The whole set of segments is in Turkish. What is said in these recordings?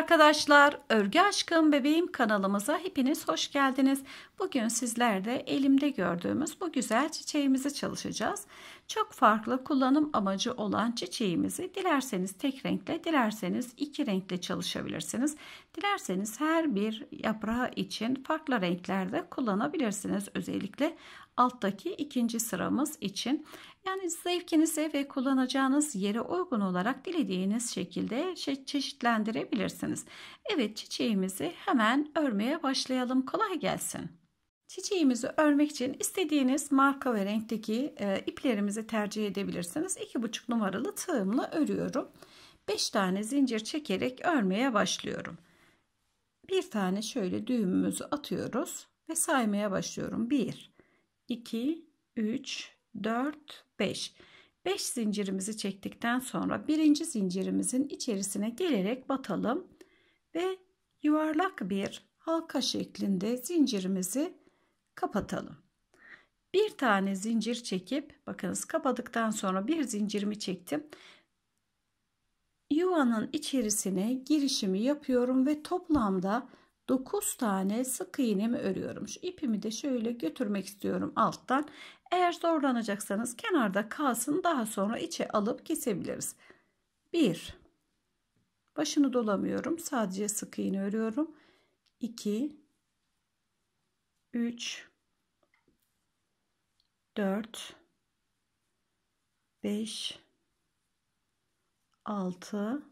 arkadaşlar, Örgü Aşkım Bebeğim kanalımıza hepiniz hoş geldiniz. Bugün sizlerde elimde gördüğümüz bu güzel çiçeğimizi çalışacağız. Çok farklı kullanım amacı olan çiçeğimizi dilerseniz tek renkle, dilerseniz iki renkle çalışabilirsiniz. Dilerseniz her bir yaprağı için farklı renklerde kullanabilirsiniz. Özellikle alttaki ikinci sıramız için. Yani zevkinize ve kullanacağınız yere uygun olarak dilediğiniz şekilde çe çeşitlendirebilirsiniz. Evet çiçeğimizi hemen örmeye başlayalım. Kolay gelsin. Çiçeğimizi örmek için istediğiniz marka ve renkteki e, iplerimizi tercih edebilirsiniz. 2,5 numaralı tığımla örüyorum. 5 tane zincir çekerek örmeye başlıyorum. Bir tane şöyle düğümümüzü atıyoruz ve saymaya başlıyorum. 1, 2, 3, 4, 5. 5 zincirimizi çektikten sonra birinci zincirimizin içerisine gelerek batalım ve yuvarlak bir halka şeklinde zincirimizi kapatalım. Bir tane zincir çekip bakınız kapadıktan sonra bir zincirimi çektim. Yuvanın içerisine girişimi yapıyorum ve toplamda 9 tane sık iğnemi örüyorum. Şu ipimi de şöyle götürmek istiyorum alttan. Eğer zorlanacaksanız kenarda kalsın daha sonra içe alıp kesebiliriz. 1 Başını dolamıyorum. Sadece sık iğne örüyorum. 2 3 4 5 6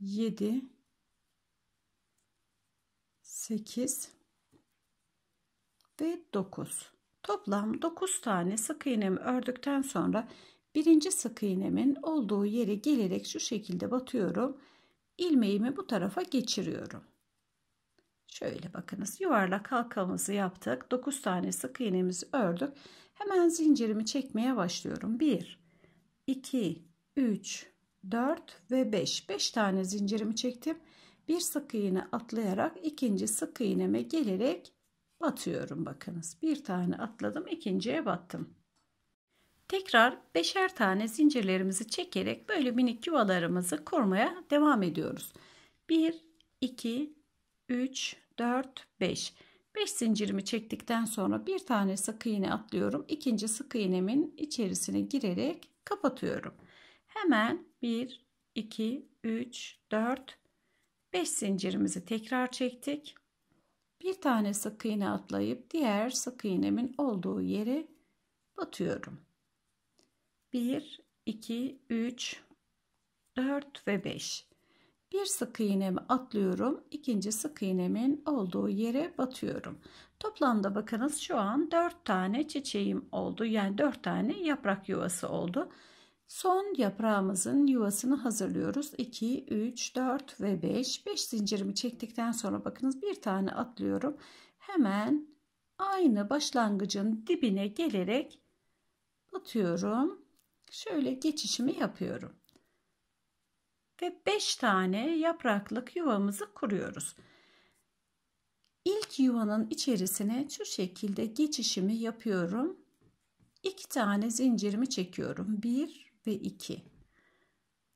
7 8 ve 9 toplam 9 tane sık iğnemi ördükten sonra birinci sık iğnemin olduğu yere gelerek şu şekilde batıyorum ilmeğimi bu tarafa geçiriyorum Şöyle bakınız yuvarlak halkamızı yaptık. 9 tane sık iğnemizi ördük. Hemen zincirimi çekmeye başlıyorum. 1, 2, 3, 4 ve 5. 5 tane zincirimi çektim. Bir sık iğne atlayarak ikinci sık iğneme gelerek batıyorum bakınız. Bir tane atladım ikinciye battım. Tekrar beşer tane zincirlerimizi çekerek böyle minik yuvalarımızı kurmaya devam ediyoruz. 1, 2, 3, 4, 5. 5 zincirimi çektikten sonra bir tane sık iğne atlıyorum. İkinci sık iğnemin içerisine girerek kapatıyorum. Hemen 1, 2, 3, 4, 5 zincirimizi tekrar çektik. Bir tane sık iğne atlayıp diğer sık iğnemin olduğu yere batıyorum. 1, 2, 3, 4 ve 5 bir sık iğnemi atlıyorum. ikinci sık iğnemin olduğu yere batıyorum. Toplamda bakınız şu an 4 tane çiçeğim oldu. Yani 4 tane yaprak yuvası oldu. Son yaprağımızın yuvasını hazırlıyoruz. 2, 3, 4 ve 5. 5 zincirimi çektikten sonra bakınız bir tane atlıyorum. Hemen aynı başlangıcın dibine gelerek batıyorum. Şöyle geçişimi yapıyorum ve 5 tane yapraklık yuvamızı kuruyoruz. İlk yuvanın içerisine şu şekilde geçişimi yapıyorum. 2 tane zincirimi çekiyorum. 1 ve 2.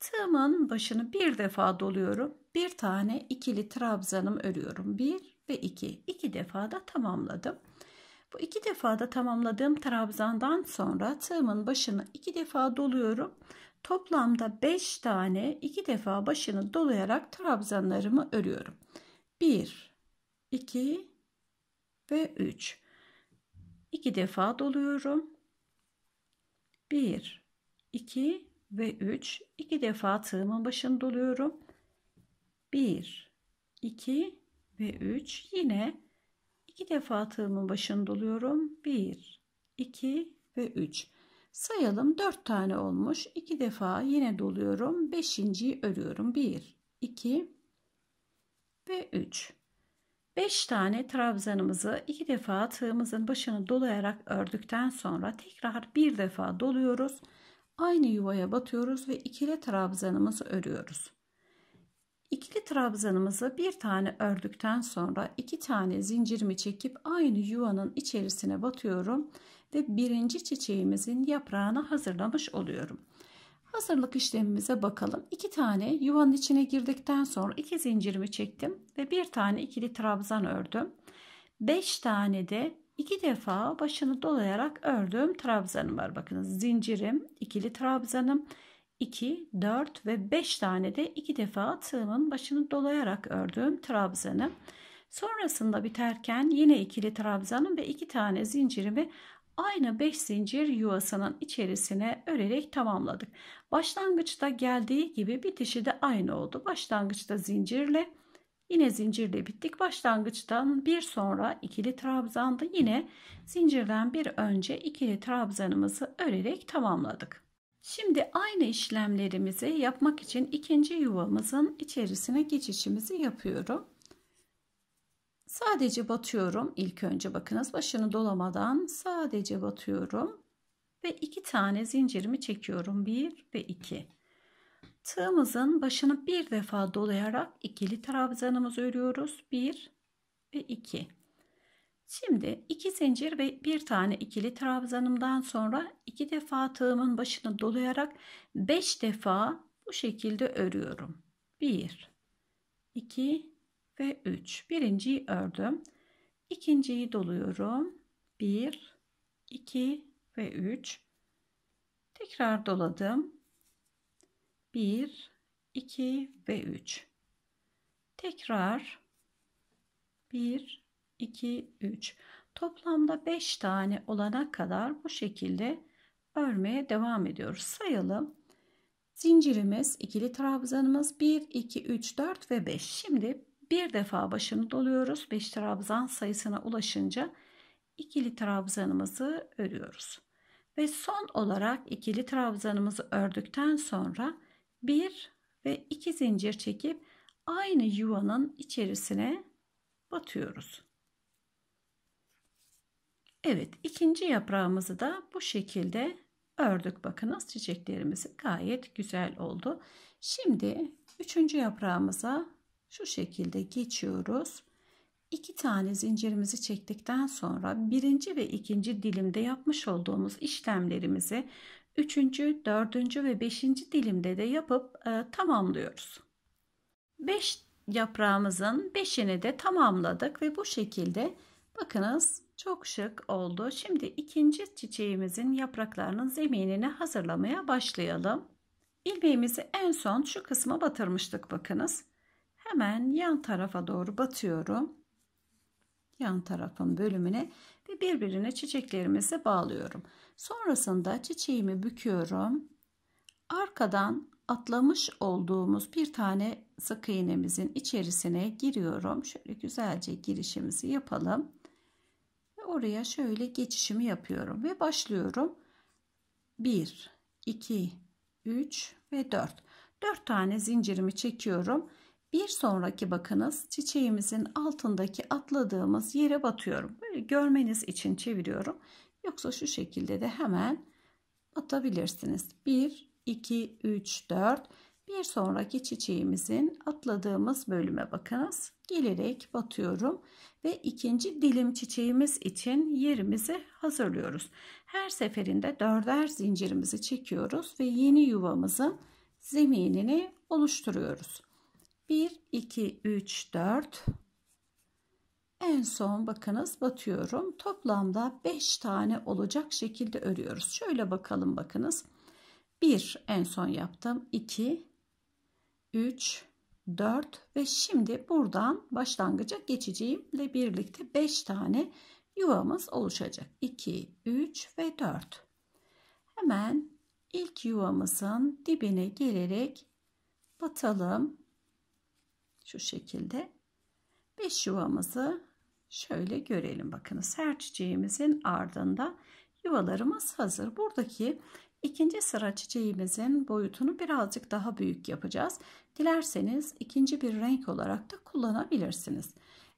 Tığımın başını bir defa doluyorum. Bir tane ikili trabzanım örüyorum. 1 ve 2. 2 defa da tamamladım. Bu iki da tamamladığım trabzandan sonra tığımın başını iki defa doluyorum Toplamda 5 tane iki defa başını dolayarak trabzanlarımı örüyorum. 1, 2 ve 3. 2 defa doluyorum. 1, 2 ve 3. 2 defa tığımın başını doluyorum. 1, 2 ve 3. Yine 2 defa tığımın başını doluyorum. 1, 2 ve 3. Sayalım 4 tane olmuş. 2 defa yine doluyorum. 5.yi örüyorum. 1, 2 ve 3. 5 tane trabzanımızı 2 defa tığımızın başını dolayarak ördükten sonra tekrar bir defa doluyoruz. Aynı yuvaya batıyoruz ve ikili trabzanımızı örüyoruz. İkili trabzanımızı bir tane ördükten sonra iki tane zincirimi çekip aynı yuvanın içerisine batıyorum ve birinci çiçeğimizin yaprağını hazırlamış oluyorum. Hazırlık işlemimize bakalım. İki tane yuvanın içine girdikten sonra iki zincirimi çektim ve bir tane ikili trabzan ördüm. Beş tane de iki defa başını dolayarak ördüğüm trabzanım var. Bakınız, zincirim, ikili trabzanım. 2, 4 ve 5 tane de iki defa tığımın başını dolayarak ördüğüm trabzanım. Sonrasında biterken yine ikili trabzanım ve iki tane zincirimi aynı 5 zincir yuvasının içerisine örerek tamamladık. Başlangıçta geldiği gibi bitişi de aynı oldu. Başlangıçta zincirle yine zincirle bittik. Başlangıçtan bir sonra ikili trabzanda yine zincirden bir önce ikili trabzanımızı örerek tamamladık. Şimdi aynı işlemlerimizi yapmak için ikinci yuvamızın içerisine geçişimizi yapıyorum. Sadece batıyorum. İlk önce bakınız başını dolamadan sadece batıyorum. Ve iki tane zincirimi çekiyorum. Bir ve iki. Tığımızın başını bir defa dolayarak ikili trabzanımızı örüyoruz. Bir ve iki. Şimdi iki zincir ve bir tane ikili trabzanımdan sonra iki defa tığımın başını dolayarak beş defa bu şekilde örüyorum. Bir, iki ve 3. Birinciyi ördüm. İkinciyi doluyorum. 1, 2 ve 3. Tekrar doladım. 1, 2 ve 3. Tekrar 1, 2, 3. Toplamda 5 tane olana kadar bu şekilde örmeye devam ediyoruz. Sayalım. Zincirimiz, ikili trabzanımız 1, 2, 3, 4 ve 5. Şimdi bir defa başını doluyoruz. 5 trabzan sayısına ulaşınca ikili trabzanımızı örüyoruz. Ve son olarak ikili trabzanımızı ördükten sonra bir ve iki zincir çekip aynı yuvanın içerisine batıyoruz. Evet ikinci yaprağımızı da bu şekilde ördük. Bakınız çiçeklerimiz gayet güzel oldu. Şimdi üçüncü yaprağımıza şu şekilde geçiyoruz. İki tane zincirimizi çektikten sonra birinci ve ikinci dilimde yapmış olduğumuz işlemlerimizi üçüncü, dördüncü ve beşinci dilimde de yapıp e, tamamlıyoruz. Beş yaprağımızın beşini de tamamladık ve bu şekilde bakınız çok şık oldu. Şimdi ikinci çiçeğimizin yapraklarının zeminini hazırlamaya başlayalım. İlmeğimizi en son şu kısma batırmıştık bakınız. Hemen yan tarafa doğru batıyorum. Yan tarafın bölümüne ve birbirine çiçeklerimizi bağlıyorum. Sonrasında çiçeğimi büküyorum. Arkadan atlamış olduğumuz bir tane sık iğnemizin içerisine giriyorum. Şöyle güzelce girişimizi yapalım. Ve oraya şöyle geçişimi yapıyorum ve başlıyorum. 1, 2, 3 ve 4. 4 tane zincirimi çekiyorum bir sonraki bakınız çiçeğimizin altındaki atladığımız yere batıyorum. Böyle görmeniz için çeviriyorum. Yoksa şu şekilde de hemen atabilirsiniz. 1, 2, 3, 4. Bir sonraki çiçeğimizin atladığımız bölüme bakınız. Gelerek batıyorum ve ikinci dilim çiçeğimiz için yerimizi hazırlıyoruz. Her seferinde dörder zincirimizi çekiyoruz ve yeni yuvamızın zeminini oluşturuyoruz. 1, 2, 3, 4. En son bakınız batıyorum. Toplamda 5 tane olacak şekilde örüyoruz. Şöyle bakalım bakınız. 1 en son yaptım. 2, 3, 4 ve şimdi buradan başlangıca geçeceğimle birlikte 5 tane yuvamız oluşacak. 2, 3 ve 4. Hemen ilk yuvamızın dibine gelerek batalım. Şu şekilde 5 yuvamızı şöyle görelim. Bakınız her çiçeğimizin ardında yuvalarımız hazır. Buradaki ikinci sıra çiçeğimizin boyutunu birazcık daha büyük yapacağız. Dilerseniz ikinci bir renk olarak da kullanabilirsiniz.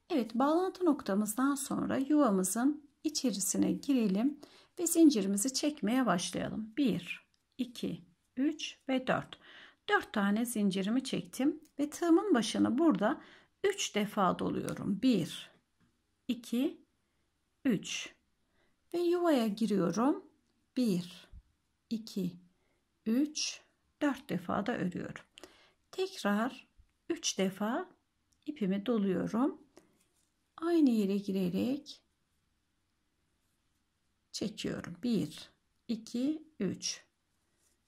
Evet bağlantı noktamızdan sonra yuvamızın içerisine girelim ve zincirimizi çekmeye başlayalım. 1, 2, 3 ve 4. 4 tane zincirimi çektim ve tığımın başını burada 3 defa doluyorum. 1 2 3 ve yuvaya giriyorum. 1 2 3 4 defa da örüyorum. Tekrar 3 defa ipimi doluyorum. Aynı yere girerek çekiyorum. 1 2 3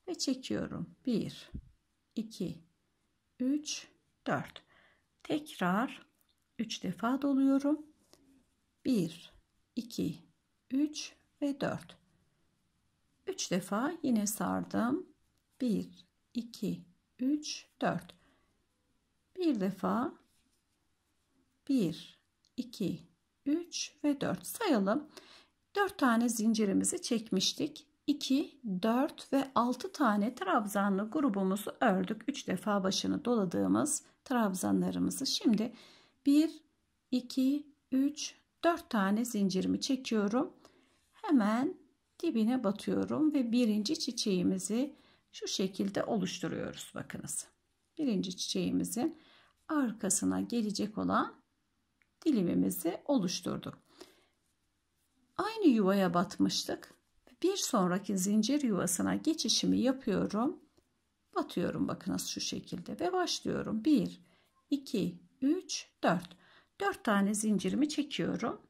ve çekiyorum. 1 2, 3, 4. Tekrar 3 defa doluyorum. 1, 2, 3 ve 4. 3 defa yine sardım. 1, 2, 3, 4. Bir defa 1, 2, 3 ve 4 sayalım. 4 tane zincirimizi çekmiştik. 2, 4 ve 6 tane trabzanlı grubumuzu ördük. 3 defa başını doladığımız trabzanlarımızı. Şimdi 1, 2, 3, 4 tane zincirimi çekiyorum. Hemen dibine batıyorum ve birinci çiçeğimizi şu şekilde oluşturuyoruz. Bakınız. Birinci çiçeğimizin arkasına gelecek olan dilimimizi oluşturduk. Aynı yuvaya batmıştık bir sonraki zincir yuvasına geçişimi yapıyorum. Batıyorum bakınız şu şekilde ve başlıyorum. 1, 2, 3, 4. 4 tane zincirimi çekiyorum.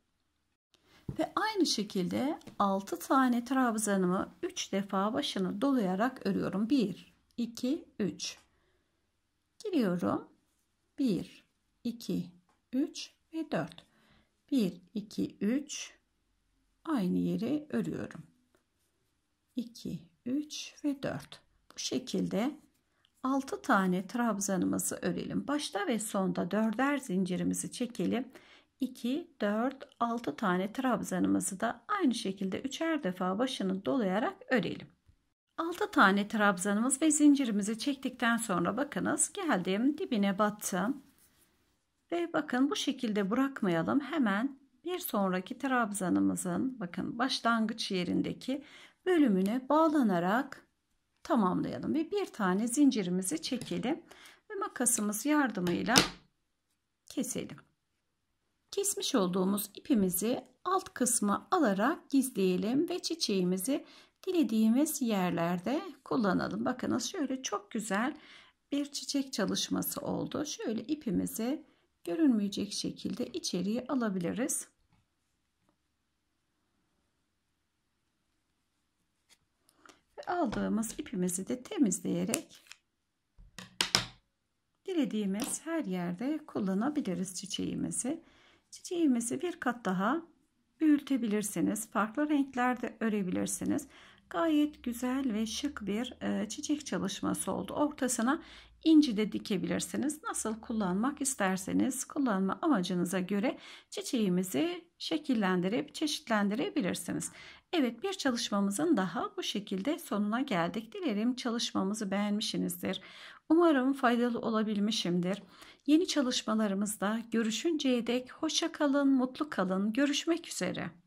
Ve aynı şekilde 6 tane trabzanımı 3 defa başını dolayarak örüyorum. 1, 2, 3. Giriyorum. 1, 2, 3 ve 4. 1, 2, 3. Aynı yeri örüyorum. 2, 3 ve 4. Bu şekilde 6 tane trabzanımızı örelim. Başta ve sonda 4'er zincirimizi çekelim. 2, 4, 6 tane trabzanımızı da aynı şekilde 3'er defa başını dolayarak örelim. 6 tane trabzanımız ve zincirimizi çektikten sonra bakınız geldim dibine battım. Ve bakın bu şekilde bırakmayalım. Hemen bir sonraki trabzanımızın bakın başlangıç yerindeki bölümüne bağlanarak tamamlayalım ve bir tane zincirimizi çekelim ve makasımız yardımıyla keselim. Kesmiş olduğumuz ipimizi alt kısmı alarak gizleyelim ve çiçeğimizi dilediğimiz yerlerde kullanalım. Bakınız şöyle çok güzel bir çiçek çalışması oldu. Şöyle ipimizi görünmeyecek şekilde içeriye alabiliriz. aldığımız ipimizi de temizleyerek dilediğimiz her yerde kullanabiliriz çiçeğimizi. Çiçeğimizi bir kat daha büyütebilirsiniz. Farklı renklerde örebilirsiniz. Gayet güzel ve şık bir e, çiçek çalışması oldu. Ortasına inci de dikebilirsiniz. Nasıl kullanmak isterseniz kullanma amacınıza göre çiçeğimizi şekillendirip çeşitlendirebilirsiniz. Evet bir çalışmamızın daha bu şekilde sonuna geldik. Dilerim çalışmamızı beğenmişsinizdir. Umarım faydalı olabilmişimdir. Yeni çalışmalarımızda görüşünceye dek hoşça kalın, mutlu kalın. Görüşmek üzere.